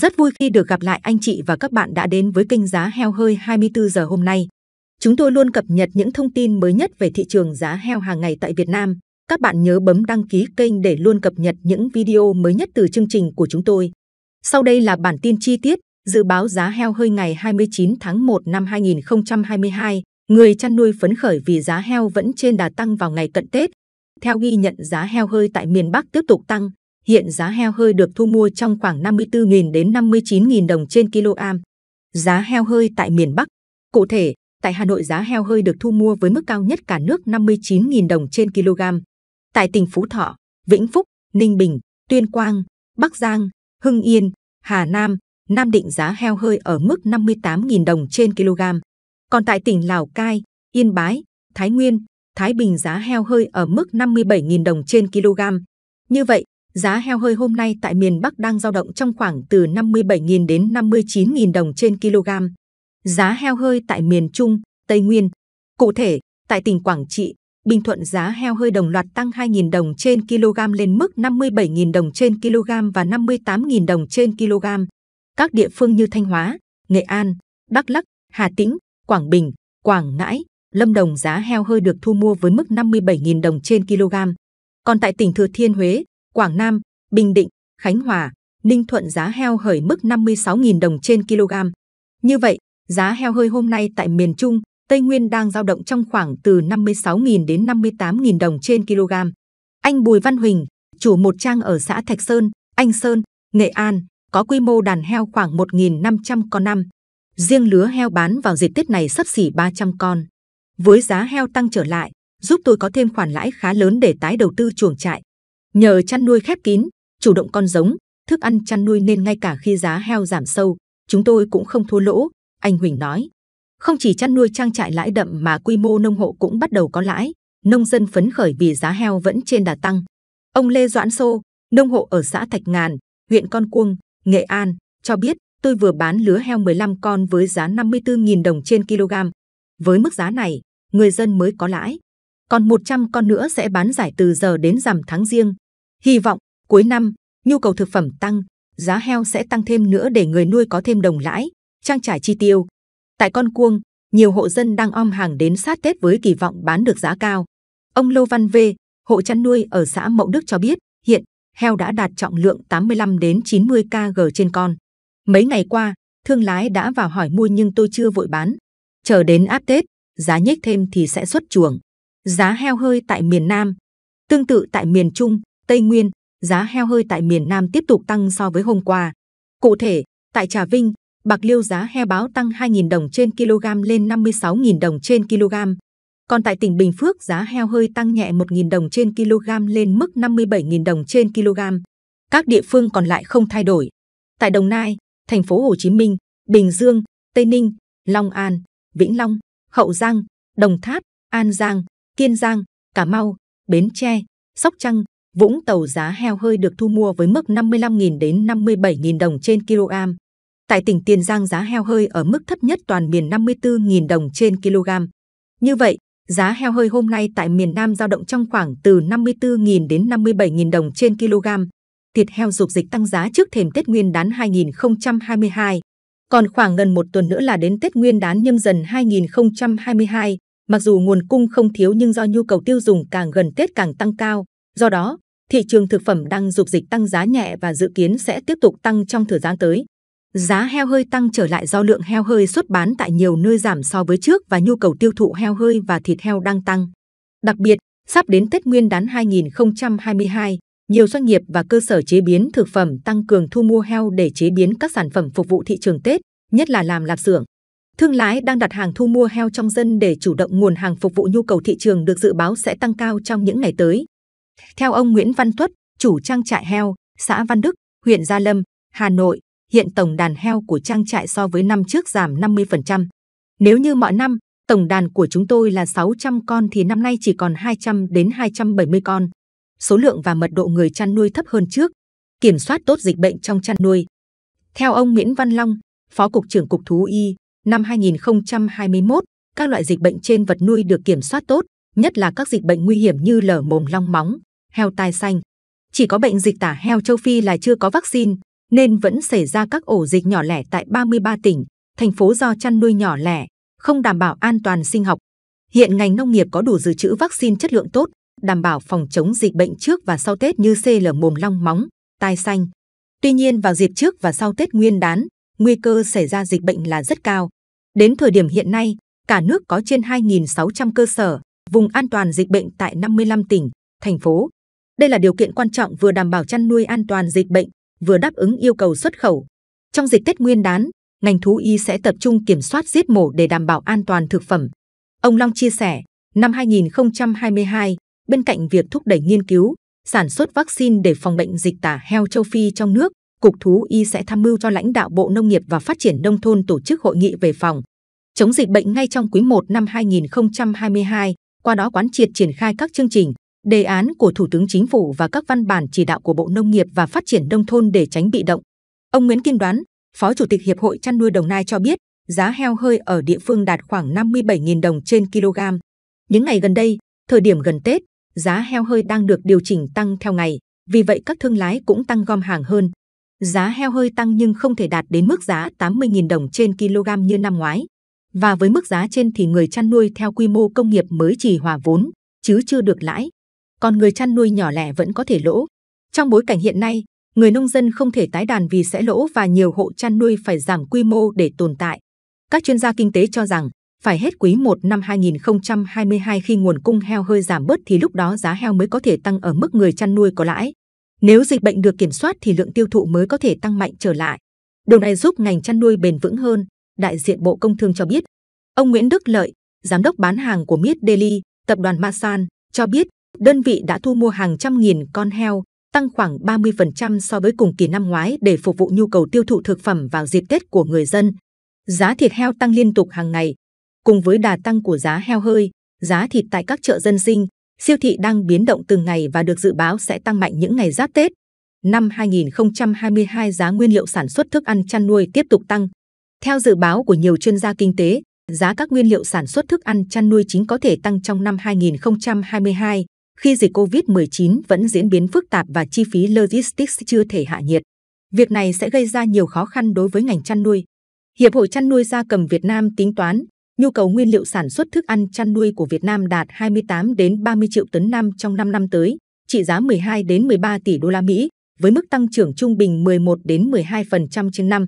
Rất vui khi được gặp lại anh chị và các bạn đã đến với kênh giá heo hơi 24 giờ hôm nay. Chúng tôi luôn cập nhật những thông tin mới nhất về thị trường giá heo hàng ngày tại Việt Nam. Các bạn nhớ bấm đăng ký kênh để luôn cập nhật những video mới nhất từ chương trình của chúng tôi. Sau đây là bản tin chi tiết dự báo giá heo hơi ngày 29 tháng 1 năm 2022. Người chăn nuôi phấn khởi vì giá heo vẫn trên đà tăng vào ngày cận Tết. Theo ghi nhận giá heo hơi tại miền Bắc tiếp tục tăng, hiện giá heo hơi được thu mua trong khoảng 54.000 đến 59.000 đồng trên kg. Giá heo hơi tại miền Bắc, cụ thể, tại Hà Nội giá heo hơi được thu mua với mức cao nhất cả nước 59.000 đồng trên kg. Tại tỉnh Phú Thọ, Vĩnh Phúc, Ninh Bình, Tuyên Quang, Bắc Giang, Hưng Yên, Hà Nam, Nam Định giá heo hơi ở mức 58.000 đồng trên kg. Còn tại tỉnh Lào Cai, Yên Bái, Thái Nguyên, Thái Bình giá heo hơi ở mức 57.000 đồng trên kg. Như vậy, giá heo hơi hôm nay tại miền Bắc đang giao động trong khoảng từ 57.000 đến 59.000 đồng trên kg. Giá heo hơi tại miền Trung, Tây Nguyên, cụ thể tại tỉnh Quảng Trị, Bình Thuận giá heo hơi đồng loạt tăng 2.000 đồng trên kg lên mức 57.000 đồng trên kg và 58.000 đồng trên kg. Các địa phương như Thanh Hóa, Nghệ An, Đắk Lắc, Hà Tĩnh, Quảng Bình, Quảng Ngãi, Lâm Đồng giá heo hơi được thu mua với mức 57.000 đồng trên kg. Còn tại tỉnh Thừa Thiên Huế, Quảng Nam, Bình Định, Khánh Hòa, Ninh Thuận giá heo hởi mức 56.000 đồng trên kg. Như vậy, giá heo hơi hôm nay tại miền Trung, Tây Nguyên đang giao động trong khoảng từ 56.000 đến 58.000 đồng trên kg. Anh Bùi Văn Huỳnh, chủ một trang ở xã Thạch Sơn, Anh Sơn, Nghệ An, có quy mô đàn heo khoảng 1.500 con năm. Riêng lứa heo bán vào dịp Tết này sấp xỉ 300 con. Với giá heo tăng trở lại, giúp tôi có thêm khoản lãi khá lớn để tái đầu tư chuồng trại. Nhờ chăn nuôi khép kín, chủ động con giống, thức ăn chăn nuôi nên ngay cả khi giá heo giảm sâu, chúng tôi cũng không thua lỗ, anh Huỳnh nói. Không chỉ chăn nuôi trang trại lãi đậm mà quy mô nông hộ cũng bắt đầu có lãi, nông dân phấn khởi vì giá heo vẫn trên đà tăng. Ông Lê Doãn Sô, nông hộ ở xã Thạch Ngàn, huyện Con Cuông, Nghệ An, cho biết tôi vừa bán lứa heo 15 con với giá 54.000 đồng trên kg. Với mức giá này, người dân mới có lãi. Còn 100 con nữa sẽ bán giải từ giờ đến rằm tháng riêng, Hy vọng cuối năm nhu cầu thực phẩm tăng, giá heo sẽ tăng thêm nữa để người nuôi có thêm đồng lãi, trang trải chi tiêu. Tại con cuông, nhiều hộ dân đang om hàng đến sát Tết với kỳ vọng bán được giá cao. Ông Lô Văn V, hộ chăn nuôi ở xã Mậu Đức cho biết, hiện heo đã đạt trọng lượng 85 đến 90 kg trên con. Mấy ngày qua, thương lái đã vào hỏi mua nhưng tôi chưa vội bán. Chờ đến áp Tết, giá nhích thêm thì sẽ xuất chuồng. Giá heo hơi tại miền Nam. Tương tự tại miền Trung, Tây Nguyên, giá heo hơi tại miền Nam tiếp tục tăng so với hôm qua. Cụ thể, tại Trà Vinh, bạc liêu giá heo báo tăng 2.000 đồng trên kg lên 56.000 đồng trên kg. Còn tại tỉnh Bình Phước, giá heo hơi tăng nhẹ 1.000 đồng trên kg lên mức 57.000 đồng trên kg. Các địa phương còn lại không thay đổi. Tại Đồng Nai, thành phố Hồ Chí Minh, Bình Dương, Tây Ninh, Long An, Vĩnh Long, Hậu Giang, Đồng Tháp, An Giang, Kiên Giang, Cà Mau, Bến Tre, Sóc Trăng, Vũng Tàu giá heo hơi được thu mua với mức 55.000 đến 57.000 đồng trên kg. Tại tỉnh Tiền Giang giá heo hơi ở mức thấp nhất toàn miền 54.000 đồng trên kg. Như vậy, giá heo hơi hôm nay tại miền Nam giao động trong khoảng từ 54.000 đến 57.000 đồng trên kg. Thịt heo dục dịch tăng giá trước thềm Tết Nguyên đán 2022. Còn khoảng gần một tuần nữa là đến Tết Nguyên đán nhâm dần 2022, mặc dù nguồn cung không thiếu nhưng do nhu cầu tiêu dùng càng gần Tết càng tăng cao, Do đó, thị trường thực phẩm đang dục dịch tăng giá nhẹ và dự kiến sẽ tiếp tục tăng trong thời gian tới. Giá heo hơi tăng trở lại do lượng heo hơi xuất bán tại nhiều nơi giảm so với trước và nhu cầu tiêu thụ heo hơi và thịt heo đang tăng. Đặc biệt, sắp đến Tết Nguyên đán 2022, nhiều doanh nghiệp và cơ sở chế biến thực phẩm tăng cường thu mua heo để chế biến các sản phẩm phục vụ thị trường Tết, nhất là làm lạp xưởng. Thương lái đang đặt hàng thu mua heo trong dân để chủ động nguồn hàng phục vụ nhu cầu thị trường được dự báo sẽ tăng cao trong những ngày tới. Theo ông Nguyễn Văn Tuất, chủ trang trại heo, xã Văn Đức, huyện Gia Lâm, Hà Nội, hiện tổng đàn heo của trang trại so với năm trước giảm 50%. Nếu như mọi năm, tổng đàn của chúng tôi là 600 con thì năm nay chỉ còn 200 đến 270 con. Số lượng và mật độ người chăn nuôi thấp hơn trước, kiểm soát tốt dịch bệnh trong chăn nuôi. Theo ông Nguyễn Văn Long, Phó Cục trưởng Cục Thú Y, năm 2021, các loại dịch bệnh trên vật nuôi được kiểm soát tốt, nhất là các dịch bệnh nguy hiểm như lở mồm long móng heo tai xanh. Chỉ có bệnh dịch tả heo châu Phi là chưa có vaccine, nên vẫn xảy ra các ổ dịch nhỏ lẻ tại 33 tỉnh, thành phố do chăn nuôi nhỏ lẻ, không đảm bảo an toàn sinh học. Hiện ngành nông nghiệp có đủ dự trữ vaccine chất lượng tốt, đảm bảo phòng chống dịch bệnh trước và sau Tết như CL mồm long móng, tai xanh. Tuy nhiên vào dịp trước và sau Tết Nguyên đán, nguy cơ xảy ra dịch bệnh là rất cao. Đến thời điểm hiện nay, cả nước có trên 2.600 cơ sở, vùng an toàn dịch bệnh tại 55 tỉnh, thành phố. Đây là điều kiện quan trọng vừa đảm bảo chăn nuôi an toàn dịch bệnh, vừa đáp ứng yêu cầu xuất khẩu. Trong dịch Tết Nguyên đán, ngành thú y sẽ tập trung kiểm soát giết mổ để đảm bảo an toàn thực phẩm. Ông Long chia sẻ, năm 2022, bên cạnh việc thúc đẩy nghiên cứu, sản xuất vaccine để phòng bệnh dịch tả heo châu Phi trong nước, Cục Thú Y sẽ tham mưu cho lãnh đạo Bộ Nông nghiệp và Phát triển Nông thôn tổ chức hội nghị về phòng chống dịch bệnh ngay trong quý 1 năm 2022, qua đó quán triệt triển khai các chương trình, đề án của Thủ tướng Chính phủ và các văn bản chỉ đạo của Bộ Nông nghiệp và Phát triển Nông thôn để tránh bị động. Ông Nguyễn Kim Đoán, Phó Chủ tịch Hiệp hội Chăn nuôi Đồng Nai cho biết, giá heo hơi ở địa phương đạt khoảng 57.000 đồng trên kg. Những ngày gần đây, thời điểm gần Tết, giá heo hơi đang được điều chỉnh tăng theo ngày, vì vậy các thương lái cũng tăng gom hàng hơn. Giá heo hơi tăng nhưng không thể đạt đến mức giá 80.000 đồng trên kg như năm ngoái. Và với mức giá trên thì người chăn nuôi theo quy mô công nghiệp mới chỉ hòa vốn, chứ chưa được lãi còn người chăn nuôi nhỏ lẻ vẫn có thể lỗ. Trong bối cảnh hiện nay, người nông dân không thể tái đàn vì sẽ lỗ và nhiều hộ chăn nuôi phải giảm quy mô để tồn tại. Các chuyên gia kinh tế cho rằng, phải hết quý 1 năm 2022 khi nguồn cung heo hơi giảm bớt thì lúc đó giá heo mới có thể tăng ở mức người chăn nuôi có lãi. Nếu dịch bệnh được kiểm soát thì lượng tiêu thụ mới có thể tăng mạnh trở lại. Điều này giúp ngành chăn nuôi bền vững hơn, đại diện Bộ Công Thương cho biết. Ông Nguyễn Đức Lợi, giám đốc bán hàng của Miết Daily, tập đoàn Masan, cho biết đơn vị đã thu mua hàng trăm nghìn con heo, tăng khoảng 30% so với cùng kỳ năm ngoái để phục vụ nhu cầu tiêu thụ thực phẩm vào dịp Tết của người dân. Giá thịt heo tăng liên tục hàng ngày. Cùng với đà tăng của giá heo hơi, giá thịt tại các chợ dân sinh, siêu thị đang biến động từng ngày và được dự báo sẽ tăng mạnh những ngày giáp Tết. Năm 2022 giá nguyên liệu sản xuất thức ăn chăn nuôi tiếp tục tăng. Theo dự báo của nhiều chuyên gia kinh tế, giá các nguyên liệu sản xuất thức ăn chăn nuôi chính có thể tăng trong năm 2022 khi dịch COVID-19 vẫn diễn biến phức tạp và chi phí logistics chưa thể hạ nhiệt. Việc này sẽ gây ra nhiều khó khăn đối với ngành chăn nuôi. Hiệp hội chăn nuôi gia cầm Việt Nam tính toán, nhu cầu nguyên liệu sản xuất thức ăn chăn nuôi của Việt Nam đạt 28 đến 30 triệu tấn năm trong 5 năm tới, trị giá 12 đến 13 tỷ đô la Mỹ, với mức tăng trưởng trung bình 11 đến 12% trên năm.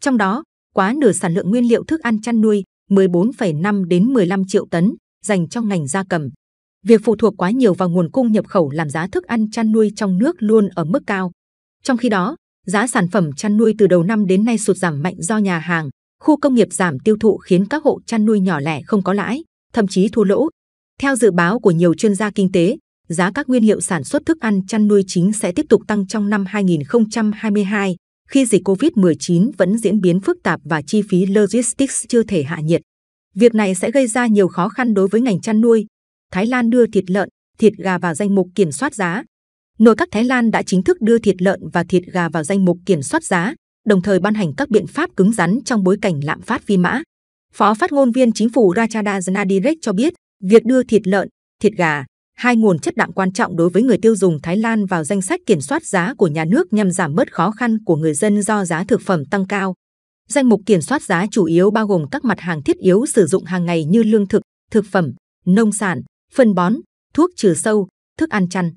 Trong đó, quá nửa sản lượng nguyên liệu thức ăn chăn nuôi 14,5 đến 15 triệu tấn dành cho ngành gia cầm. Việc phụ thuộc quá nhiều vào nguồn cung nhập khẩu làm giá thức ăn chăn nuôi trong nước luôn ở mức cao. Trong khi đó, giá sản phẩm chăn nuôi từ đầu năm đến nay sụt giảm mạnh do nhà hàng, khu công nghiệp giảm tiêu thụ khiến các hộ chăn nuôi nhỏ lẻ không có lãi, thậm chí thua lỗ. Theo dự báo của nhiều chuyên gia kinh tế, giá các nguyên liệu sản xuất thức ăn chăn nuôi chính sẽ tiếp tục tăng trong năm 2022 khi dịch Covid-19 vẫn diễn biến phức tạp và chi phí logistics chưa thể hạ nhiệt. Việc này sẽ gây ra nhiều khó khăn đối với ngành chăn nuôi, Thái Lan đưa thịt lợn, thịt gà vào danh mục kiểm soát giá. Nội các Thái Lan đã chính thức đưa thịt lợn và thịt gà vào danh mục kiểm soát giá, đồng thời ban hành các biện pháp cứng rắn trong bối cảnh lạm phát phi mã. Phó phát ngôn viên chính phủ Rachada Janadirek cho biết, việc đưa thịt lợn, thịt gà, hai nguồn chất đạm quan trọng đối với người tiêu dùng Thái Lan vào danh sách kiểm soát giá của nhà nước nhằm giảm bớt khó khăn của người dân do giá thực phẩm tăng cao. Danh mục kiểm soát giá chủ yếu bao gồm các mặt hàng thiết yếu sử dụng hàng ngày như lương thực, thực phẩm, nông sản, phân bón, thuốc trừ sâu, thức ăn chăn.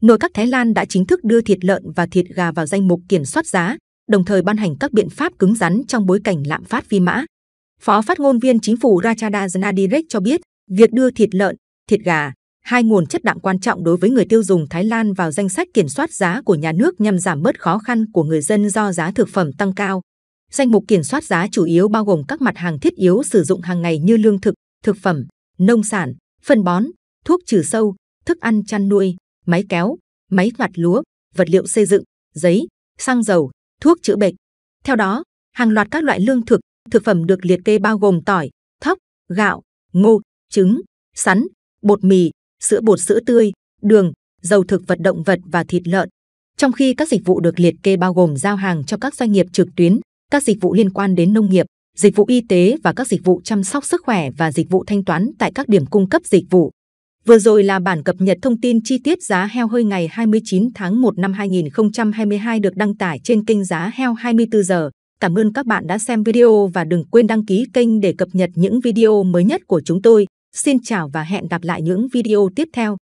Nội các Thái Lan đã chính thức đưa thịt lợn và thịt gà vào danh mục kiểm soát giá, đồng thời ban hành các biện pháp cứng rắn trong bối cảnh lạm phát phi mã. Phó phát ngôn viên chính phủ Rachada Janadirek cho biết, việc đưa thịt lợn, thịt gà, hai nguồn chất đạm quan trọng đối với người tiêu dùng Thái Lan vào danh sách kiểm soát giá của nhà nước nhằm giảm bớt khó khăn của người dân do giá thực phẩm tăng cao. Danh mục kiểm soát giá chủ yếu bao gồm các mặt hàng thiết yếu sử dụng hàng ngày như lương thực, thực phẩm, nông sản, phân bón, thuốc trừ sâu, thức ăn chăn nuôi, máy kéo, máy gặt lúa, vật liệu xây dựng, giấy, xăng dầu, thuốc chữa bệnh. Theo đó, hàng loạt các loại lương thực, thực phẩm được liệt kê bao gồm tỏi, thóc, gạo, ngô, trứng, sắn, bột mì, sữa bột sữa tươi, đường, dầu thực vật động vật và thịt lợn. Trong khi các dịch vụ được liệt kê bao gồm giao hàng cho các doanh nghiệp trực tuyến, các dịch vụ liên quan đến nông nghiệp, dịch vụ y tế và các dịch vụ chăm sóc sức khỏe và dịch vụ thanh toán tại các điểm cung cấp dịch vụ. Vừa rồi là bản cập nhật thông tin chi tiết giá heo hơi ngày 29 tháng 1 năm 2022 được đăng tải trên kênh Giá Heo 24 giờ. Cảm ơn các bạn đã xem video và đừng quên đăng ký kênh để cập nhật những video mới nhất của chúng tôi. Xin chào và hẹn gặp lại những video tiếp theo.